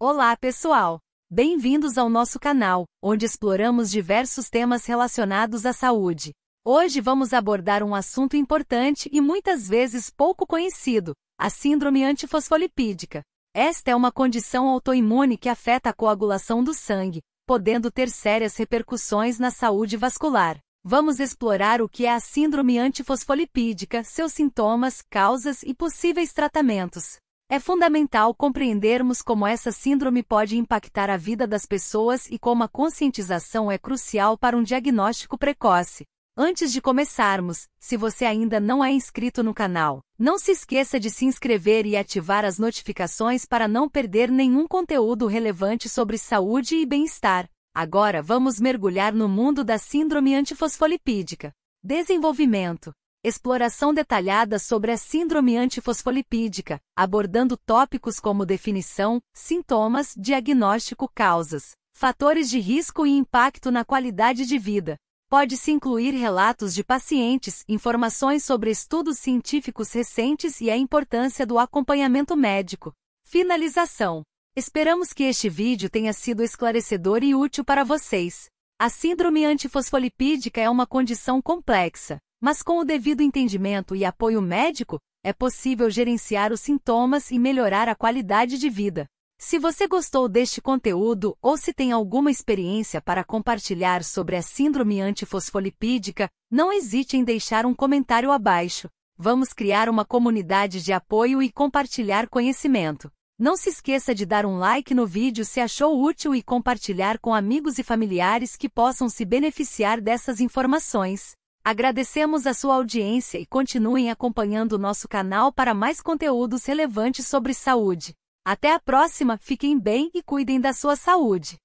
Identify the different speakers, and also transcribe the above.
Speaker 1: Olá, pessoal! Bem-vindos ao nosso canal, onde exploramos diversos temas relacionados à saúde. Hoje vamos abordar um assunto importante e muitas vezes pouco conhecido: a síndrome antifosfolipídica. Esta é uma condição autoimune que afeta a coagulação do sangue, podendo ter sérias repercussões na saúde vascular. Vamos explorar o que é a síndrome antifosfolipídica, seus sintomas, causas e possíveis tratamentos. É fundamental compreendermos como essa síndrome pode impactar a vida das pessoas e como a conscientização é crucial para um diagnóstico precoce. Antes de começarmos, se você ainda não é inscrito no canal, não se esqueça de se inscrever e ativar as notificações para não perder nenhum conteúdo relevante sobre saúde e bem-estar. Agora vamos mergulhar no mundo da síndrome antifosfolipídica. Desenvolvimento Exploração detalhada sobre a síndrome antifosfolipídica, abordando tópicos como definição, sintomas, diagnóstico, causas, fatores de risco e impacto na qualidade de vida. Pode-se incluir relatos de pacientes, informações sobre estudos científicos recentes e a importância do acompanhamento médico. Finalização. Esperamos que este vídeo tenha sido esclarecedor e útil para vocês. A síndrome antifosfolipídica é uma condição complexa mas com o devido entendimento e apoio médico, é possível gerenciar os sintomas e melhorar a qualidade de vida. Se você gostou deste conteúdo ou se tem alguma experiência para compartilhar sobre a síndrome antifosfolipídica, não hesite em deixar um comentário abaixo. Vamos criar uma comunidade de apoio e compartilhar conhecimento. Não se esqueça de dar um like no vídeo se achou útil e compartilhar com amigos e familiares que possam se beneficiar dessas informações. Agradecemos a sua audiência e continuem acompanhando o nosso canal para mais conteúdos relevantes sobre saúde. Até a próxima, fiquem bem e cuidem da sua saúde.